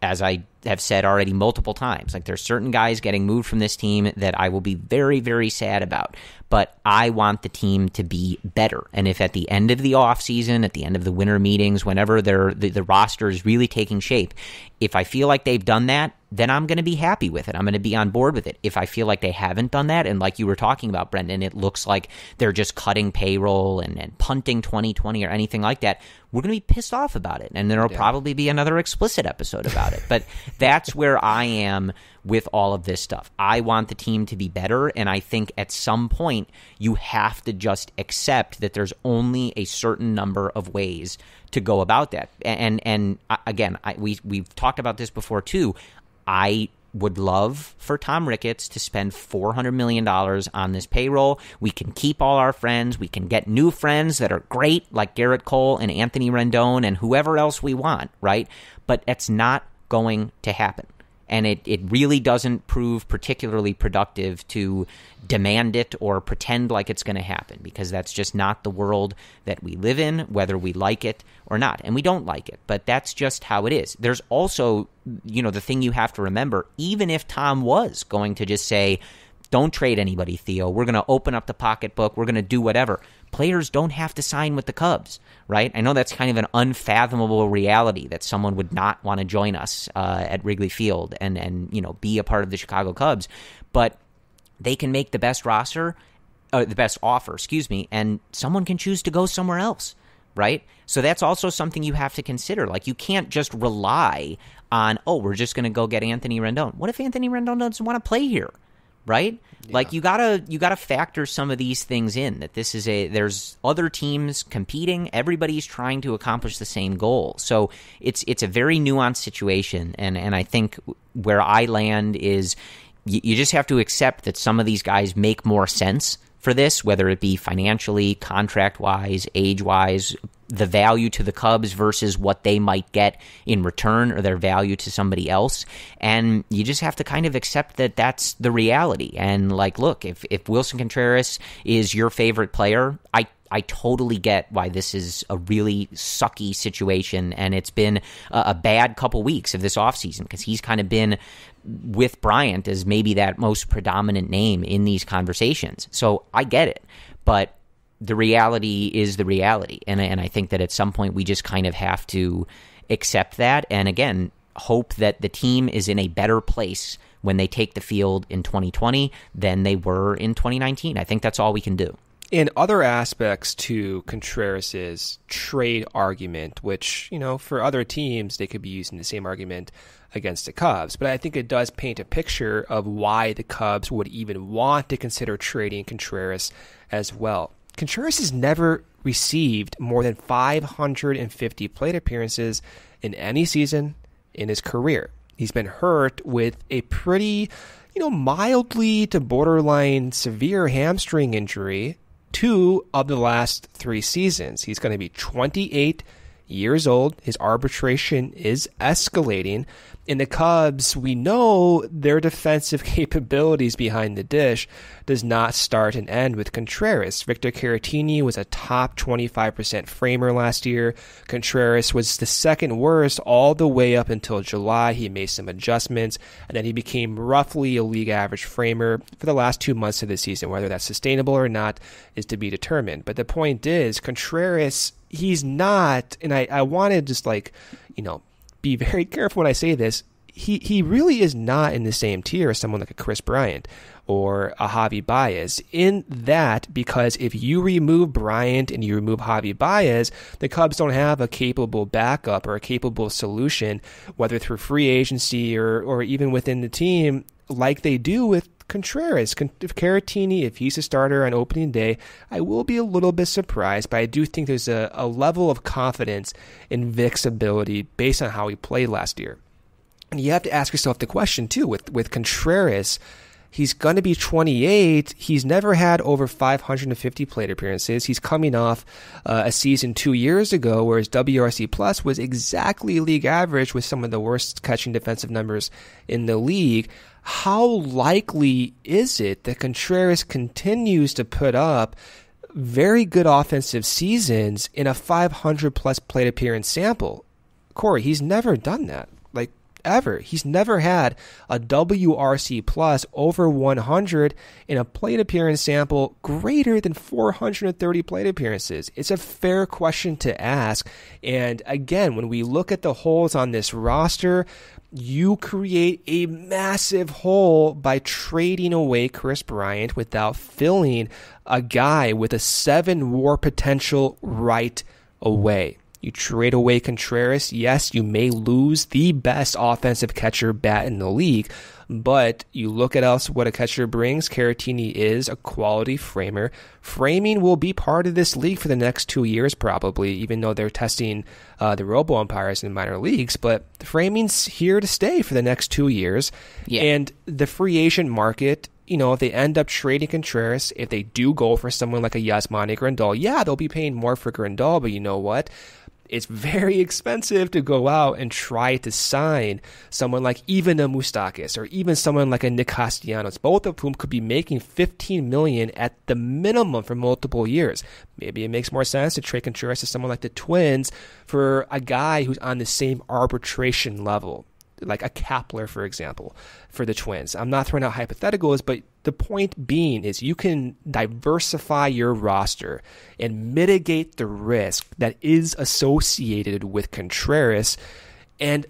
as I have said already multiple times. Like there's certain guys getting moved from this team that I will be very, very sad about. But I want the team to be better. And if at the end of the offseason, at the end of the winter meetings, whenever they're, the, the roster is really taking shape, if I feel like they've done that, then I'm going to be happy with it. I'm going to be on board with it. If I feel like they haven't done that, and like you were talking about, Brendan, it looks like they're just cutting payroll and, and punting 2020 or anything like that, we're going to be pissed off about it. And there'll yeah. probably be another explicit episode about it. But that's where I am with all of this stuff. I want the team to be better. And I think at some point, you have to just accept that there's only a certain number of ways to go about that. And, and uh, again, I, we, we've talked about this before too. I would love for Tom Ricketts to spend $400 million on this payroll. We can keep all our friends. We can get new friends that are great, like Garrett Cole and Anthony Rendon and whoever else we want, right? But it's not going to happen. And it, it really doesn't prove particularly productive to demand it or pretend like it's going to happen because that's just not the world that we live in, whether we like it or not. And we don't like it, but that's just how it is. There's also, you know, the thing you have to remember even if Tom was going to just say, don't trade anybody, Theo, we're going to open up the pocketbook, we're going to do whatever players don't have to sign with the Cubs, right? I know that's kind of an unfathomable reality that someone would not want to join us uh, at Wrigley Field and and you know be a part of the Chicago Cubs, but they can make the best roster, uh, the best offer, excuse me, and someone can choose to go somewhere else right? So that's also something you have to consider. Like you can't just rely on, oh, we're just going to go get Anthony Rendon. What if Anthony Rendon doesn't want to play here? right? Yeah. Like you gotta you gotta factor some of these things in that this is a there's other teams competing, everybody's trying to accomplish the same goal. So it's it's a very nuanced situation, and and I think where I land is you, you just have to accept that some of these guys make more sense for this, whether it be financially, contract wise, age wise, the value to the Cubs versus what they might get in return or their value to somebody else. And you just have to kind of accept that that's the reality. And like, look, if, if Wilson Contreras is your favorite player, I I totally get why this is a really sucky situation, and it's been a, a bad couple weeks of this offseason because he's kind of been with Bryant as maybe that most predominant name in these conversations. So I get it, but the reality is the reality, and and I think that at some point we just kind of have to accept that, and again hope that the team is in a better place when they take the field in 2020 than they were in 2019. I think that's all we can do in other aspects to Contreras's trade argument, which you know for other teams they could be using the same argument against the Cubs, but I think it does paint a picture of why the Cubs would even want to consider trading Contreras as well. Contreras has never received more than 550 plate appearances in any season in his career. He's been hurt with a pretty, you know, mildly to borderline severe hamstring injury two of the last three seasons. He's going to be 28, years old. His arbitration is escalating. And the Cubs, we know their defensive capabilities behind the dish does not start and end with Contreras. Victor Caratini was a top 25% framer last year. Contreras was the second worst all the way up until July. He made some adjustments, and then he became roughly a league average framer for the last two months of the season. Whether that's sustainable or not is to be determined. But the point is, Contreras he's not, and I, I want to just like, you know, be very careful when I say this. He, he really is not in the same tier as someone like a Chris Bryant or a Javi Baez. In that, because if you remove Bryant and you remove Javi Baez, the Cubs don't have a capable backup or a capable solution, whether through free agency or, or even within the team, like they do with Contreras. If Caratini, if he's a starter on opening day, I will be a little bit surprised, but I do think there's a, a level of confidence in Vic's ability based on how he played last year. And you have to ask yourself the question, too, with, with Contreras. He's going to be 28. He's never had over 550 plate appearances. He's coming off uh, a season two years ago where his WRC plus was exactly league average with some of the worst catching defensive numbers in the league how likely is it that Contreras continues to put up very good offensive seasons in a 500 plus plate appearance sample? Corey, he's never done that. Like, ever. He's never had a WRC plus over 100 in a plate appearance sample greater than 430 plate appearances. It's a fair question to ask. And again, when we look at the holes on this roster, you create a massive hole by trading away Chris Bryant without filling a guy with a seven war potential right away. You trade away Contreras. Yes, you may lose the best offensive catcher bat in the league, but you look at us, what a catcher brings. Caratini is a quality framer. Framing will be part of this league for the next two years, probably, even though they're testing uh, the robo umpires in minor leagues. But the framing's here to stay for the next two years. Yeah. And the free agent market you know, if they end up trading Contreras, if they do go for someone like a Yasmani Grandal, yeah, they'll be paying more for Grandal, but you know what? it's very expensive to go out and try to sign someone like even a Mustakis or even someone like a Nick Castellanos, both of whom could be making 15 million at the minimum for multiple years. Maybe it makes more sense to trade Contreras to someone like the Twins for a guy who's on the same arbitration level like a Kapler, for example, for the twins. I'm not throwing out hypotheticals, but the point being is you can diversify your roster and mitigate the risk that is associated with Contreras and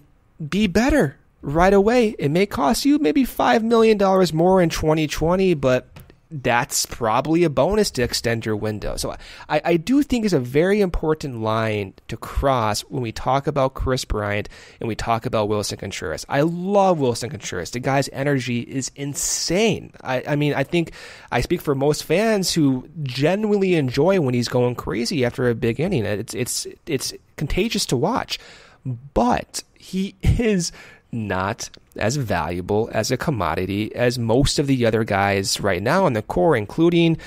be better right away. It may cost you maybe $5 million more in 2020, but that's probably a bonus to extend your window. So I, I do think it's a very important line to cross when we talk about Chris Bryant and we talk about Wilson Contreras. I love Wilson Contreras. The guy's energy is insane. I, I mean, I think I speak for most fans who genuinely enjoy when he's going crazy after a big inning. It's it's it's contagious to watch. But he is not as valuable as a commodity as most of the other guys right now on the core, including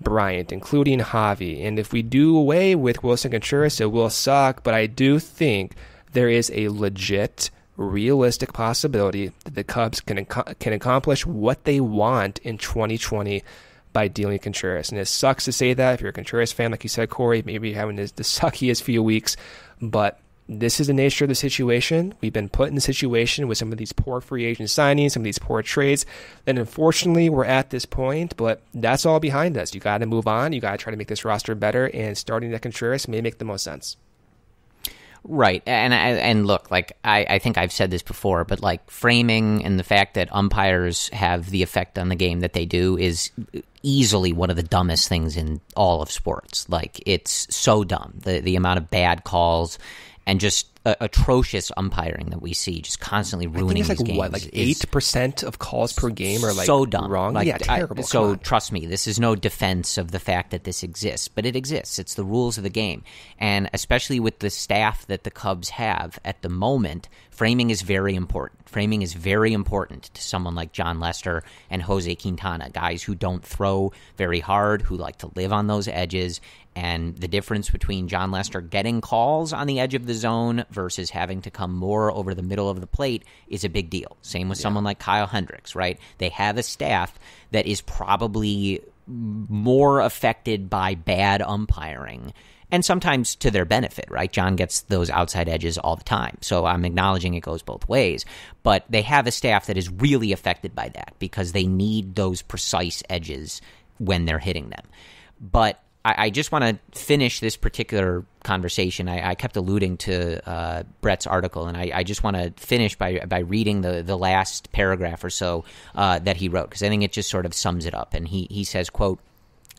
Bryant, including Javi. And if we do away with Wilson Contreras, it will suck, but I do think there is a legit realistic possibility that the Cubs can can accomplish what they want in 2020 by dealing Contreras. And it sucks to say that if you're a Contreras fan, like you said, Corey, maybe you're having the suckiest few weeks, but this is the nature of the situation. We've been put in the situation with some of these poor free agent signings, some of these poor trades. And unfortunately, we're at this point, but that's all behind us. You got to move on. You got to try to make this roster better. And starting that Contreras may make the most sense. Right, and and look, like I, I think I've said this before, but like framing and the fact that umpires have the effect on the game that they do is easily one of the dumbest things in all of sports. Like it's so dumb the the amount of bad calls and just uh, atrocious umpiring that we see, just constantly ruining I think it's like, games. What, like eight percent of calls per game are like so dumb, wrong. Like, yeah, terrible. I, so trust me, this is no defense of the fact that this exists, but it exists. It's the rules of the game, and especially with the staff that the Cubs have at the moment, framing is very important. Framing is very important to someone like John Lester and Jose Quintana, guys who don't throw very hard, who like to live on those edges, and the difference between John Lester getting calls on the edge of the zone versus having to come more over the middle of the plate is a big deal. Same with yeah. someone like Kyle Hendricks, right? They have a staff that is probably more affected by bad umpiring and sometimes to their benefit, right? John gets those outside edges all the time. So I'm acknowledging it goes both ways. But they have a staff that is really affected by that because they need those precise edges when they're hitting them. But I, I just want to finish this particular conversation. I, I kept alluding to uh, Brett's article, and I, I just want to finish by by reading the, the last paragraph or so uh, that he wrote because I think it just sort of sums it up. And he he says, "quote."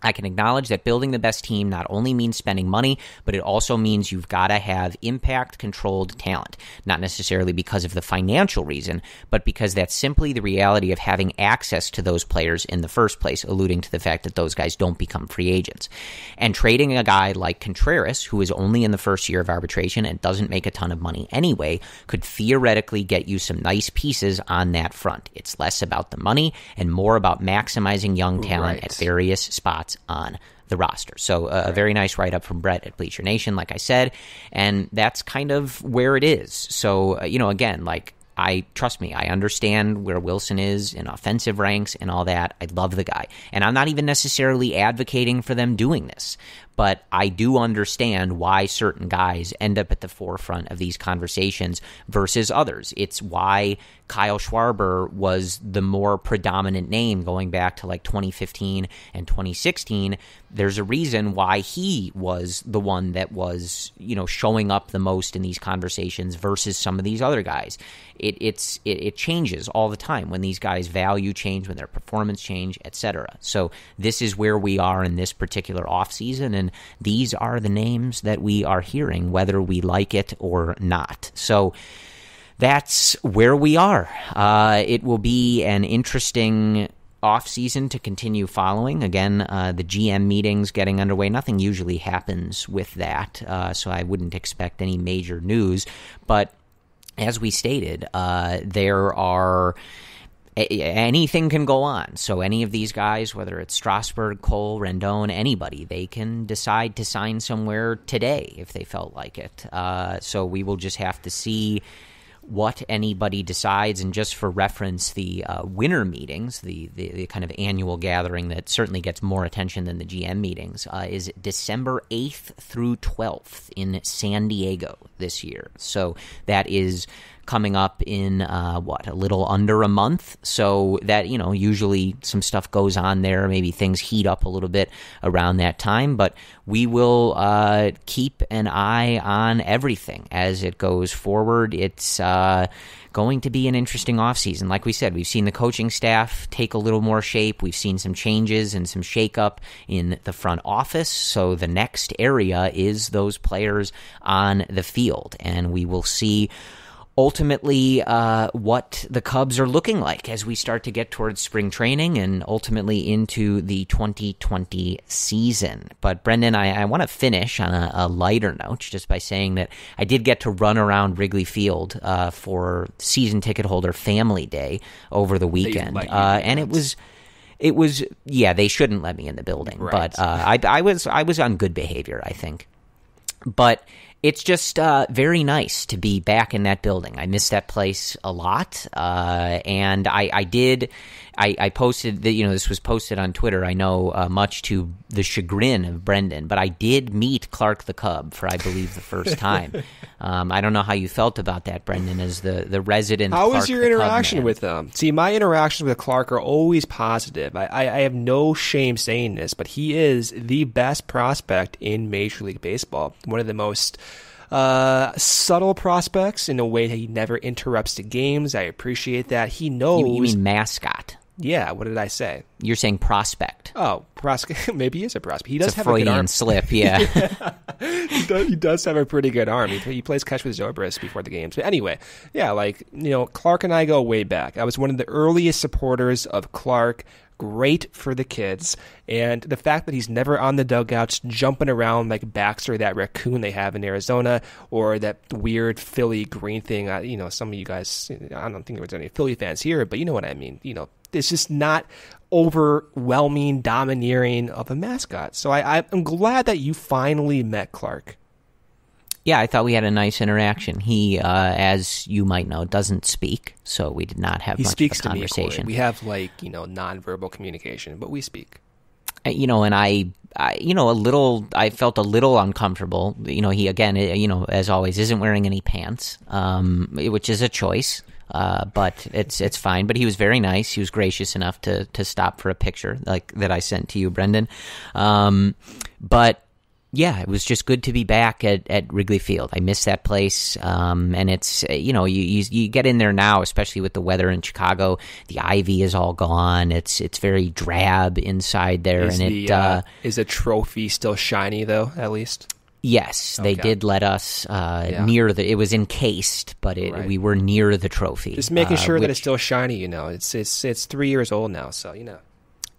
I can acknowledge that building the best team not only means spending money, but it also means you've got to have impact controlled talent. Not necessarily because of the financial reason, but because that's simply the reality of having access to those players in the first place, alluding to the fact that those guys don't become free agents. And trading a guy like Contreras, who is only in the first year of arbitration and doesn't make a ton of money anyway, could theoretically get you some nice pieces on that front. It's less about the money and more about maximizing young talent right. at various spots spots on the roster. So, uh, a very nice write up from Brett at Bleacher Nation, like I said. And that's kind of where it is. So, uh, you know, again, like, I trust me, I understand where Wilson is in offensive ranks and all that. I love the guy. And I'm not even necessarily advocating for them doing this, but I do understand why certain guys end up at the forefront of these conversations versus others. It's why Kyle Schwarber was the more predominant name going back to like 2015 and 2016. There's a reason why he was the one that was, you know, showing up the most in these conversations versus some of these other guys. It, it's it, it changes all the time when these guys' value change, when their performance change, etc. So this is where we are in this particular offseason and these are the names that we are hearing, whether we like it or not. So, that's where we are. Uh, it will be an interesting off season to continue following. Again, uh, the GM meetings getting underway. Nothing usually happens with that, uh, so I wouldn't expect any major news. But as we stated, uh, there are anything can go on. So any of these guys, whether it's Strasburg, Cole, Rendon, anybody, they can decide to sign somewhere today if they felt like it. Uh, so we will just have to see what anybody decides. And just for reference, the uh, winter meetings, the, the, the kind of annual gathering that certainly gets more attention than the GM meetings, uh, is December eighth through twelfth in San Diego this year. So that is coming up in uh, what a little under a month. So that you know, usually some stuff goes on there. Maybe things heat up a little bit around that time, but we will uh, keep an eye on everything as it goes forward. It's uh, going to be an interesting off season, Like we said, we've seen the coaching staff take a little more shape. We've seen some changes and some shakeup in the front office. So the next area is those players on the field, and we will see ultimately uh, what the Cubs are looking like as we start to get towards spring training and ultimately into the 2020 season. But Brendan, I, I want to finish on a, a, lighter note just by saying that I did get to run around Wrigley Field uh, for season ticket holder family day over the weekend, uh, and it was it was yeah they shouldn't let me in the building right. but uh, I, I was i was on good behavior i think but it's just uh, very nice to be back in that building. I miss that place a lot, uh, and I, I did I, I posted that you know this was posted on Twitter. I know uh, much to the chagrin of Brendan, but I did meet Clark the Cub for I believe the first time. um, I don't know how you felt about that, Brendan, as the the resident. How Clark was your interaction with them? See, my interactions with Clark are always positive. I, I, I have no shame saying this, but he is the best prospect in Major League Baseball. One of the most uh, subtle prospects in a way that he never interrupts the games. I appreciate that. He knows. You mean mascot? Yeah, what did I say? You're saying prospect. Oh, prospect. Maybe he is a prospect. He does it's a have Freudian a good arm. slip. Yeah, He, does, he, does, have a pretty good arm. He, he plays catch with Zobrist before the games. But anyway, yeah, like you know, Clark and I go way back. I was one of the earliest supporters of Clark. Great for the kids, and the fact that he's never on the dugouts jumping around like Baxter, that raccoon they have in Arizona, or that weird Philly green thing. you know, some of you guys, I don't think there was any Philly fans here, but you know what I mean. You know, it's just not overwhelming, domineering of a mascot. So I, I'm glad that you finally met Clark. Yeah, I thought we had a nice interaction. He, uh, as you might know, doesn't speak, so we did not have he much speaks of a conversation. we have like you know nonverbal communication, but we speak. Uh, you know, and I, I, you know, a little. I felt a little uncomfortable. You know, he again, uh, you know, as always, isn't wearing any pants, um, which is a choice. Uh, but it's it's fine. But he was very nice. He was gracious enough to to stop for a picture like that I sent to you, Brendan. Um, but yeah, it was just good to be back at, at Wrigley Field. I miss that place, um, and it's you know you, you, you get in there now, especially with the weather in Chicago. The ivy is all gone. It's it's very drab inside there, is and the, it uh, uh, is a trophy still shiny though. At least Yes, they okay. did let us uh, yeah. near the. It was encased, but it, right. we were near the trophy. Just making uh, sure uh, which, that it's still shiny. You know, it's it's it's three years old now, so you know.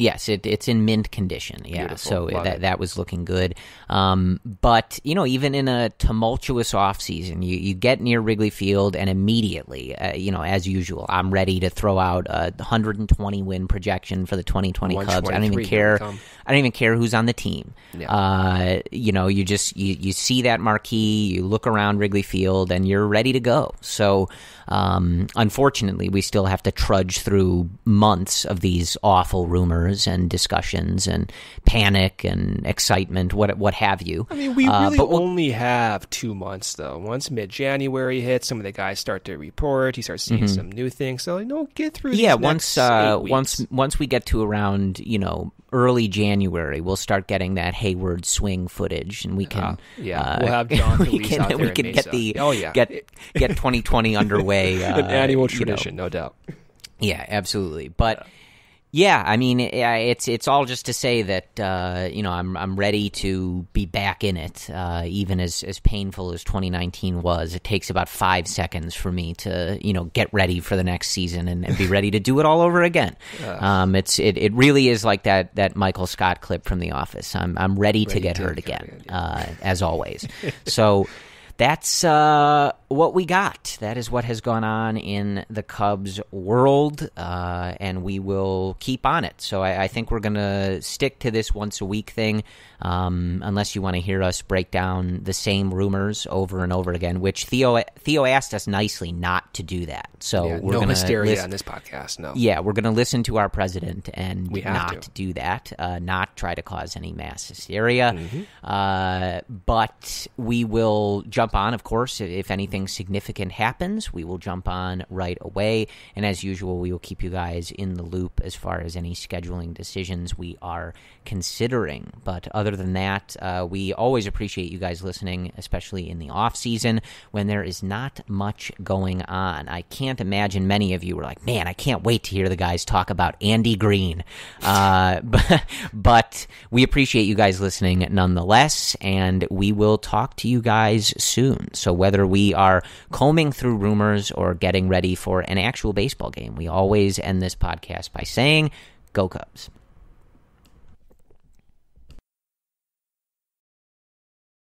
Yes, it, it's in mint condition. Yeah, Beautiful. so Love that it. that was looking good. Um, but you know, even in a tumultuous off season, you, you get near Wrigley Field and immediately, uh, you know, as usual, I'm ready to throw out a 120 win projection for the 2020 Cubs. I don't even care I don't even care who's on the team. Yeah. Uh, you know, you just you, you see that marquee, you look around Wrigley Field, and you're ready to go. So, um, unfortunately, we still have to trudge through months of these awful rumors and discussions and panic and excitement, what what have you. I mean, we uh, really uh, we'll, only have two months though. Once mid January hits, some of the guys start to report. He starts seeing mm-hmm. some new things. So, you know, get through. Yeah, once uh, once once we get to around you know early January, we'll start getting that Hayward swing footage, and we uh, can uh, yeah, uh, we'll have John we can, we can get the oh yeah get get 2020 underway. An uh, annual tradition, you know. no doubt. Yeah, absolutely, but. Yeah yeah, I mean, it's it's all just to say that uh, you know I'm I'm ready to be back in it, uh, even as as painful as 2019 was. It takes about five seconds for me to you know get ready for the next season and, and be ready to do it all over again. um, it's it, it really is like that that Michael Scott clip from The Office. I'm I'm ready, ready to get to hurt again, again as always. so that's uh, what we got. That is what has gone on in the Cubs world, uh, and we will keep on it. So I, I think we're going to stick to this once a week thing, um, unless you want to hear us break down the same rumors over and over again. Which Theo Theo asked us nicely not to do that. So yeah, we're no going hysteria list- on this podcast. No, yeah, we're going to listen to our president and not to. do that, uh, not try to cause any mass hysteria. Mm-hmm. Uh, but we will jump on, of course, if anything significant happens, we will jump on right away. And as usual, we will keep you guys in the loop as far as any scheduling decisions we are considering. But other than that, uh, we always appreciate you guys listening, especially in the off season when there is not much going on. I can't imagine many of you were like, "Man, I can't wait to hear the guys talk about Andy Green." Uh, but we appreciate you guys listening nonetheless, and we will talk to you guys soon. So whether we are are combing through rumors or getting ready for an actual baseball game. We always end this podcast by saying, Go Cubs.